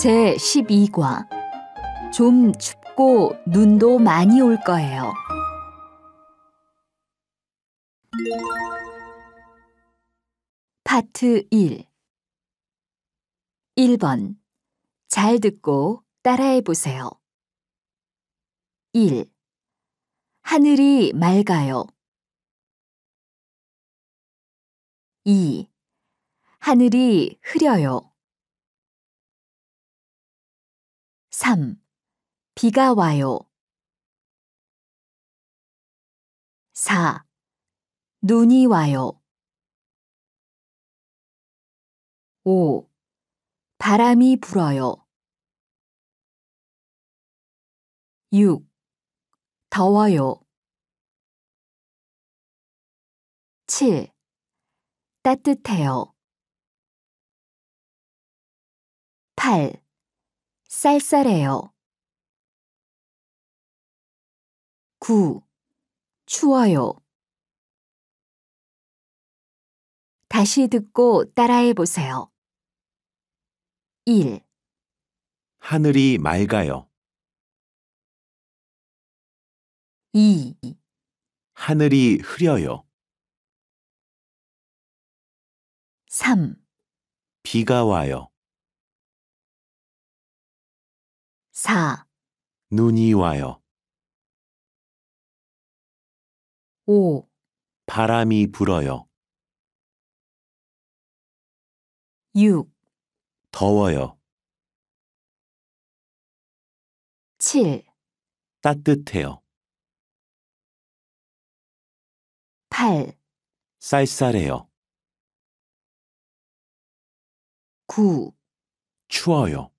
제 12과 좀 춥고 눈도 많이 올 거예요. 파트 1 1번 잘 듣고 따라해 보세요. 1. 하늘이 맑아요. 2. 하늘이 흐려요. 3. 비가 와요. 4. 눈이 와요. 5. 바람이 불어요. 6. 더워요. 7. 따뜻해요. 8. 쌀쌀해요. 9. 추워요. 다시 듣고 따라해 보세요. 1. 하늘이 맑아요. 2. 하늘이 흐려요. 3. 비가 와요. 4 눈이 와요. 5 바람이 불어요. 6 더워요. 7 따뜻해요. 8 쌀쌀해요. 9 추워요.